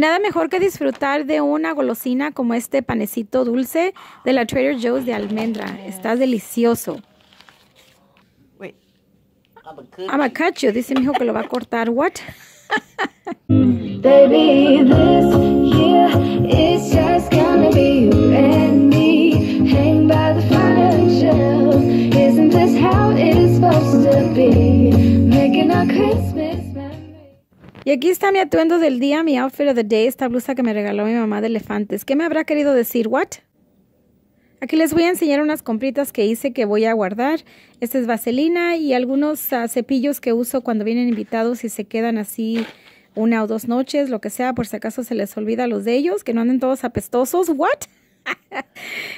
nada mejor que disfrutar de una golosina como este panecito dulce de la Trader Joe's de almendra. Está delicioso. Wait. Abacacho, dice mi hijo que lo va a cortar. What? Baby, this here is just gonna be you and me. Hang by the fire Isn't this how it's supposed to be? Making a Christmas. Y aquí está mi atuendo del día, mi outfit of the day, esta blusa que me regaló mi mamá de elefantes. ¿Qué me habrá querido decir? ¿What? Aquí les voy a enseñar unas compritas que hice que voy a guardar. Esta es vaselina y algunos ah, cepillos que uso cuando vienen invitados y se quedan así una o dos noches, lo que sea, por si acaso se les olvida a los de ellos, que no anden todos apestosos. ¿What?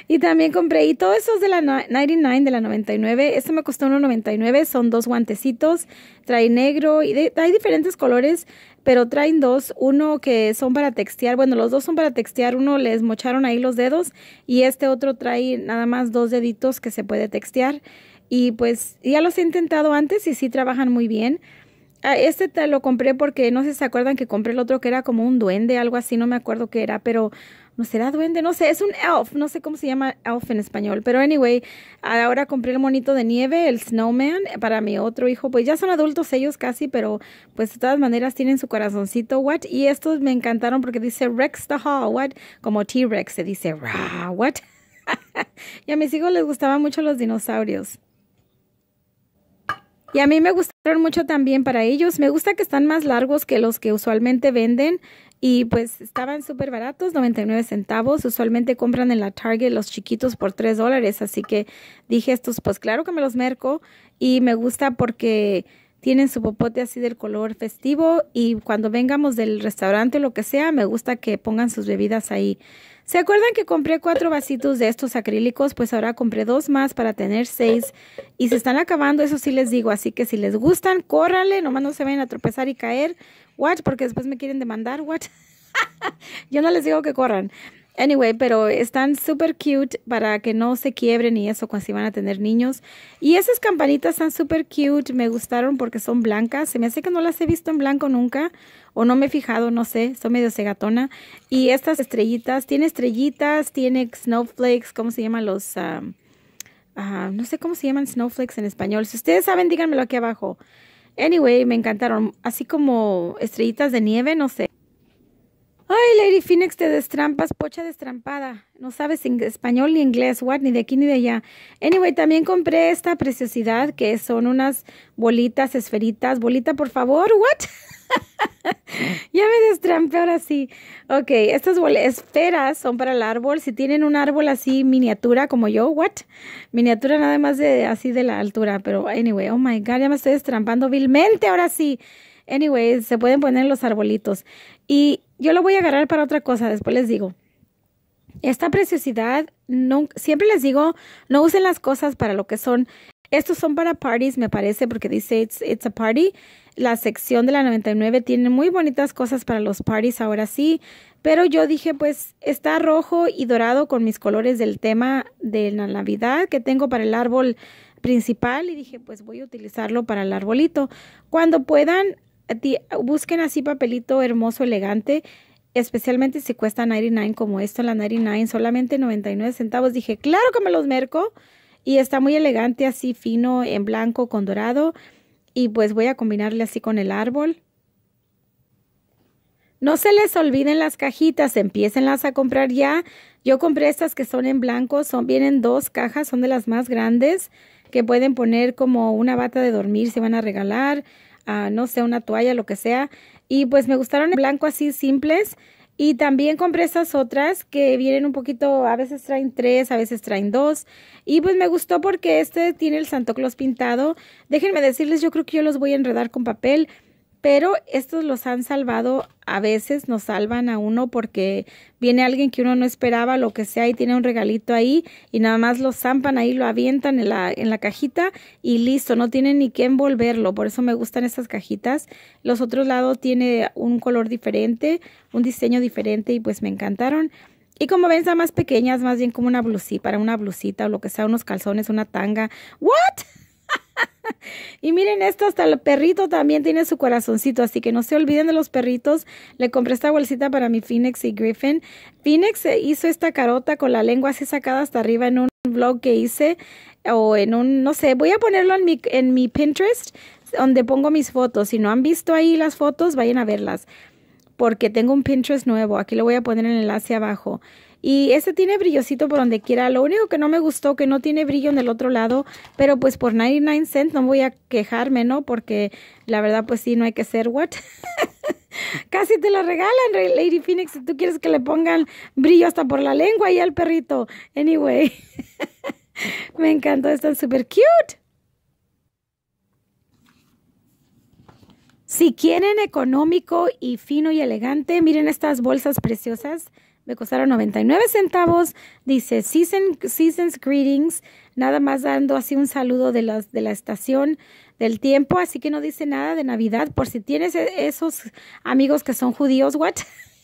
y también compré, y todo esos de la 99, de la 99. Esto me costó 1.99, son dos guantecitos, trae negro y hay diferentes colores pero traen dos, uno que son para textear, bueno, los dos son para textear, uno les mocharon ahí los dedos y este otro trae nada más dos deditos que se puede textear. Y pues ya los he intentado antes y sí trabajan muy bien. Ah, este te lo compré porque no sé si se acuerdan que compré el otro que era como un duende, algo así, no me acuerdo qué era, pero será duende, no sé, es un elf, no sé cómo se llama elf en español, pero anyway, ahora compré el monito de nieve, el snowman, para mi otro hijo, pues ya son adultos ellos casi, pero pues de todas maneras tienen su corazoncito, what, y estos me encantaron porque dice Rex the Hall, what, como T-Rex se dice, Ra what, y a mis hijos les gustaban mucho los dinosaurios. Y a mí me gustaron mucho también para ellos. Me gusta que están más largos que los que usualmente venden. Y pues estaban súper baratos, 99 centavos. Usualmente compran en la Target los chiquitos por 3 dólares. Así que dije estos, pues claro que me los merco. Y me gusta porque tienen su popote así del color festivo y cuando vengamos del restaurante o lo que sea, me gusta que pongan sus bebidas ahí. ¿Se acuerdan que compré cuatro vasitos de estos acrílicos? Pues ahora compré dos más para tener seis y se están acabando, eso sí les digo, así que si les gustan, córranle, nomás no se vayan a tropezar y caer, watch, porque después me quieren demandar, watch. Yo no les digo que corran. Anyway, pero están súper cute para que no se quiebren y eso cuando se van a tener niños. Y esas campanitas están súper cute, me gustaron porque son blancas. Se me hace que no las he visto en blanco nunca o no me he fijado, no sé, son medio cegatona. Y estas estrellitas, tiene estrellitas, tiene snowflakes, ¿cómo se llaman los? Ah? Ah, no sé cómo se llaman snowflakes en español. Si ustedes saben, díganmelo aquí abajo. Anyway, me encantaron, así como estrellitas de nieve, no sé. Ay, Lady Phoenix, te destrampas, pocha destrampada. No sabes español ni inglés, what, ni de aquí ni de allá. Anyway, también compré esta preciosidad que son unas bolitas, esferitas. Bolita, por favor, what? ya me destrampé ahora sí. Ok, estas esferas son para el árbol. Si tienen un árbol así miniatura como yo, what? Miniatura nada más de así de la altura. Pero anyway, oh my God, ya me estoy destrampando vilmente ahora sí. Anyways, se pueden poner los arbolitos. Y yo lo voy a agarrar para otra cosa, después les digo. Esta preciosidad, siempre les digo, no usen las cosas para lo que son. Estos son para parties, me parece, porque dice it's, it's a party. La sección de la 99 tiene muy bonitas cosas para los parties, ahora sí. Pero yo dije, pues está rojo y dorado con mis colores del tema de la Navidad que tengo para el árbol principal y dije, pues voy a utilizarlo para el arbolito. Cuando puedan, busquen así papelito hermoso, elegante, especialmente si cuesta 99 como esto, la 99, solamente 99 centavos. Dije, claro que me los merco. Y está muy elegante, así fino, en blanco con dorado. Y pues voy a combinarle así con el árbol. No se les olviden las cajitas, empiecenlas a comprar ya. Yo compré estas que son en blanco, son, vienen dos cajas, son de las más grandes que pueden poner como una bata de dormir, se van a regalar no sé, una toalla, lo que sea. Y pues me gustaron en blanco así simples. Y también compré estas otras que vienen un poquito, a veces traen tres, a veces traen dos. Y pues me gustó porque este tiene el Santo Claus pintado. Déjenme decirles, yo creo que yo los voy a enredar con papel pero estos los han salvado a veces, nos salvan a uno porque viene alguien que uno no esperaba, lo que sea, y tiene un regalito ahí y nada más lo zampan ahí, lo avientan en la, cajita y listo, no tienen ni que envolverlo, por eso me gustan estas cajitas. Los otros lados tiene un color diferente, un diseño diferente y pues me encantaron. Y como ven, son más pequeñas, más bien como una blusita, para una blusita o lo que sea, unos calzones, una tanga. ¿What? y miren esto, hasta el perrito también tiene su corazoncito, así que no se olviden de los perritos. Le compré esta bolsita para mi Phoenix y Griffin. Phoenix hizo esta carota con la lengua así sacada hasta arriba en un vlog que hice o en un, no sé, voy a ponerlo en mi, en mi Pinterest donde pongo mis fotos. Si no han visto ahí las fotos, vayan a verlas porque tengo un Pinterest nuevo. Aquí lo voy a poner en el enlace abajo. Y este tiene brillocito por donde quiera. Lo único que no me gustó que no tiene brillo en el otro lado. Pero pues por 99 cents no voy a quejarme, ¿no? Porque la verdad pues sí, no hay que ser what. Casi te la regalan, Lady Phoenix. Si tú quieres que le pongan brillo hasta por la lengua y al perrito. Anyway. me encantó. Están súper cute. Si quieren económico y fino y elegante, miren estas bolsas preciosas me costaron 99 centavos. Dice Seasons Greetings, nada más dando así un saludo de la, de la estación del tiempo, así que no dice nada de Navidad. Por si tienes e, esos amigos que son judíos, what?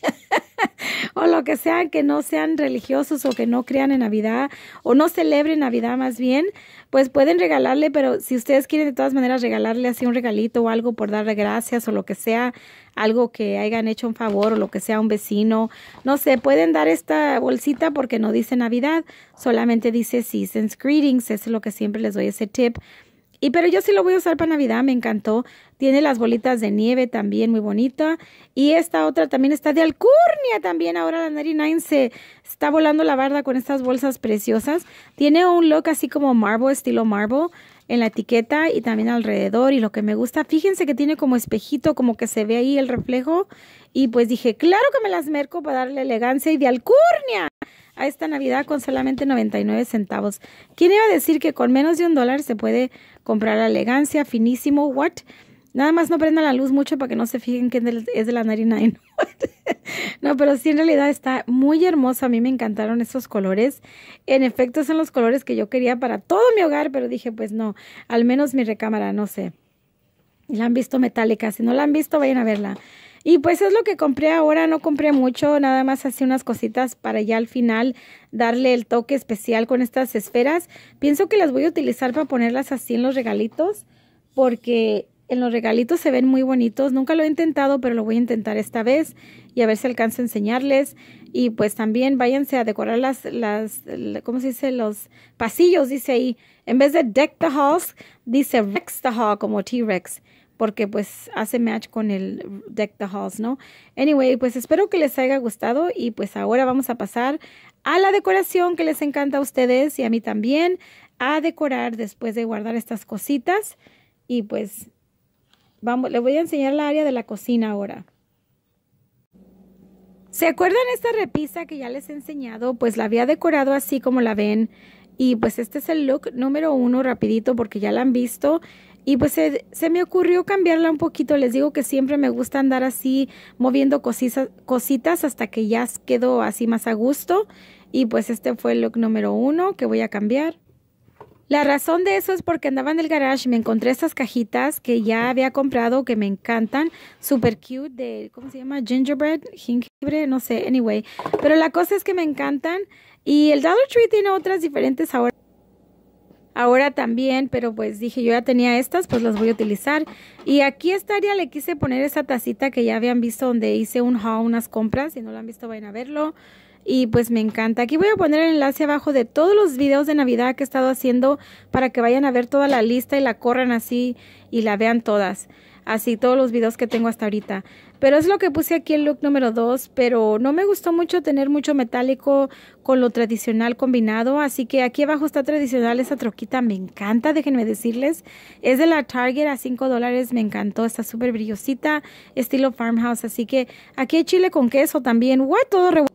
o lo que sea, que no sean religiosos o que no crean en Navidad o no celebren Navidad más bien, pues pueden regalarle, pero si ustedes quieren de todas maneras regalarle así un regalito o algo por darle gracias o lo que sea, algo que hayan hecho un favor o lo que sea un vecino, no sé, pueden dar esta bolsita porque no dice Navidad, solamente dice Seasons Greetings, eso es lo que siempre les doy ese tip y pero yo sí lo voy a usar para Navidad, me encantó. Tiene las bolitas de nieve también, muy bonita. Y esta otra también está de alcurnia también. Ahora la Nine se está volando la barda con estas bolsas preciosas. Tiene un look así como marble, estilo marble en la etiqueta y también alrededor y lo que me gusta, fíjense que tiene como espejito, como que se ve ahí el reflejo y pues dije, claro que me las merco para darle elegancia y de alcurnia a esta Navidad con solamente 99 centavos. ¿Quién iba a decir que con menos de un dólar se puede comprar elegancia, finísimo, what? Nada más no prenda la luz mucho para que no se fijen que es de la 99. no, pero sí, en realidad está muy hermosa. A mí me encantaron esos colores. En efecto, son los colores que yo quería para todo mi hogar, pero dije, pues no, al menos mi recámara, no sé. La han visto metálica. Si no la han visto, vayan a verla. Y pues es lo que compré ahora, no compré mucho, nada más así unas cositas para ya al final darle el toque especial con estas esferas. Pienso que las voy a utilizar para ponerlas así en los regalitos, porque en los regalitos se ven muy bonitos. Nunca lo he intentado, pero lo voy a intentar esta vez y a ver si alcanzo a enseñarles. Y pues también váyanse a decorar las, las, ¿cómo se dice? Los pasillos, dice ahí. En vez de deck the halls, dice rex the hall como T-Rex porque pues hace match con el Deck the Halls, ¿no? Anyway, pues espero que les haya gustado y pues ahora vamos a pasar a la decoración que les encanta a ustedes y a mí también, a decorar después de guardar estas cositas y pues vamos, les voy a enseñar la área de la cocina ahora. ¿Se acuerdan esta repisa que ya les he enseñado? Pues la había decorado así como la ven. Y pues este es el look número uno rapidito porque ya la han visto. Y pues se, me ocurrió cambiarla un poquito. Les digo que siempre me gusta andar así moviendo cositas hasta que ya quedó así más a gusto. Y pues este fue el look número uno que voy a cambiar. La razón de eso es porque andaba en el garage, me encontré estas cajitas que ya había comprado, que me encantan, super cute, de, ¿cómo se llama? Gingerbread, jengibre, no sé, anyway. Pero la cosa es que me encantan y el Dollar Tree tiene otras diferentes ahora ahora también, pero pues dije yo ya tenía estas, pues las voy a utilizar. Y aquí estaría, esta área le quise poner esa tacita que ya habían visto donde hice un haul, unas compras, si no lo han visto vayan a verlo. Y pues me encanta. Aquí voy a poner el enlace abajo de todos los videos de Navidad que he estado haciendo para que vayan a ver toda la lista y la corran así y la vean todas así todos los videos que tengo hasta ahorita. Pero es lo que puse aquí el look número 2, pero no me gustó mucho tener mucho metálico con lo tradicional combinado, así que aquí abajo está tradicional esa troquita, me encanta, déjenme decirles. Es de la Target a 5 dólares, me encantó, está súper brillosita, estilo farmhouse, así que aquí hay chile con queso también, ¡Wow! Todo revuelto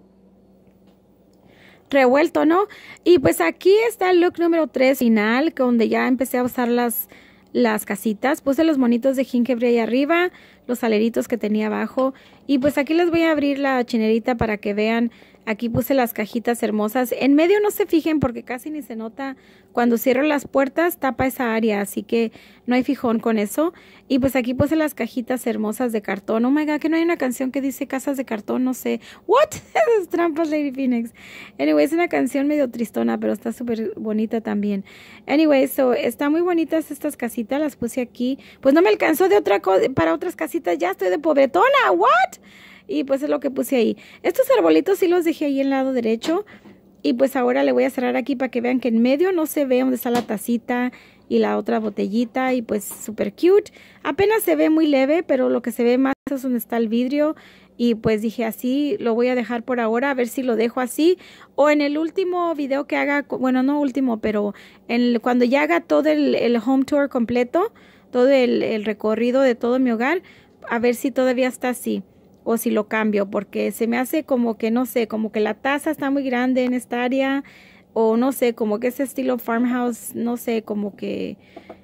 revuelto, ¿no? Y pues aquí está el look número 3 final, donde ya empecé a usar las, las casitas. Puse los monitos de jengibre ahí arriba los aleritos que tenía abajo. Y pues aquí les voy a abrir la chinerita para que vean. Aquí puse las cajitas hermosas. En medio no se fijen porque casi ni se nota. Cuando cierro las puertas tapa esa área, así que no hay fijón con eso. Y pues aquí puse las cajitas hermosas de cartón. Oh my God, que no hay una canción que dice casas de cartón, no sé. What? trampas, Lady Phoenix. Anyway, es una canción medio tristona, pero está súper bonita también. Anyway, so, están muy bonitas estas casitas. Las puse aquí. Pues no me alcanzó de otra para otras casitas ya estoy de pobretona, ¿what? Y pues es lo que puse ahí. Estos arbolitos sí los dejé ahí en el lado derecho. Y pues ahora le voy a cerrar aquí para que vean que en medio no se ve dónde está la tacita y la otra botellita. Y pues súper cute. Apenas se ve muy leve, pero lo que se ve más es donde está el vidrio. Y pues dije así, lo voy a dejar por ahora, a ver si lo dejo así. O en el último video que haga, bueno, no último, pero cuando ya haga todo el, home tour completo, todo el, el recorrido de todo mi hogar, a ver si todavía está así o si lo cambio porque se me hace como que no sé, como que la taza está muy grande en esta área o no sé, como que ese estilo farmhouse, no sé, como que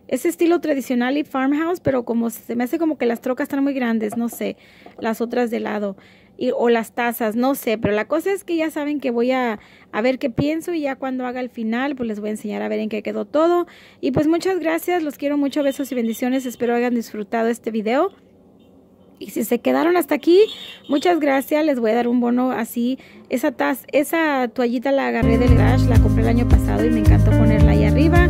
ese estilo tradicional y farmhouse, pero como se me hace como que las trocas están muy grandes, no sé, las otras de lado. Y, o las tazas, no sé, pero la cosa es que ya saben que voy a, a, ver qué pienso y ya cuando haga el final, pues les voy a enseñar a ver en qué quedó todo. Y pues muchas gracias, los quiero mucho, besos y bendiciones, espero hayan disfrutado este video. Y si se quedaron hasta aquí, muchas gracias. Les voy a dar un bono así. Esa, toallita la agarré del garage, la compré el año pasado y me encantó ponerla ahí arriba.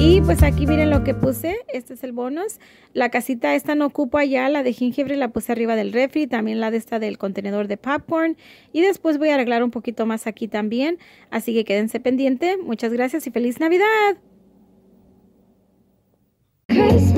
Y pues aquí miren lo que puse. Este es el bonus. La casita esta no ocupo allá. La de jengibre la puse arriba del refri. También la de esta del contenedor de popcorn. Y después voy a arreglar un poquito más aquí también. Así que quédense pendiente. Muchas gracias y feliz Navidad. Christmas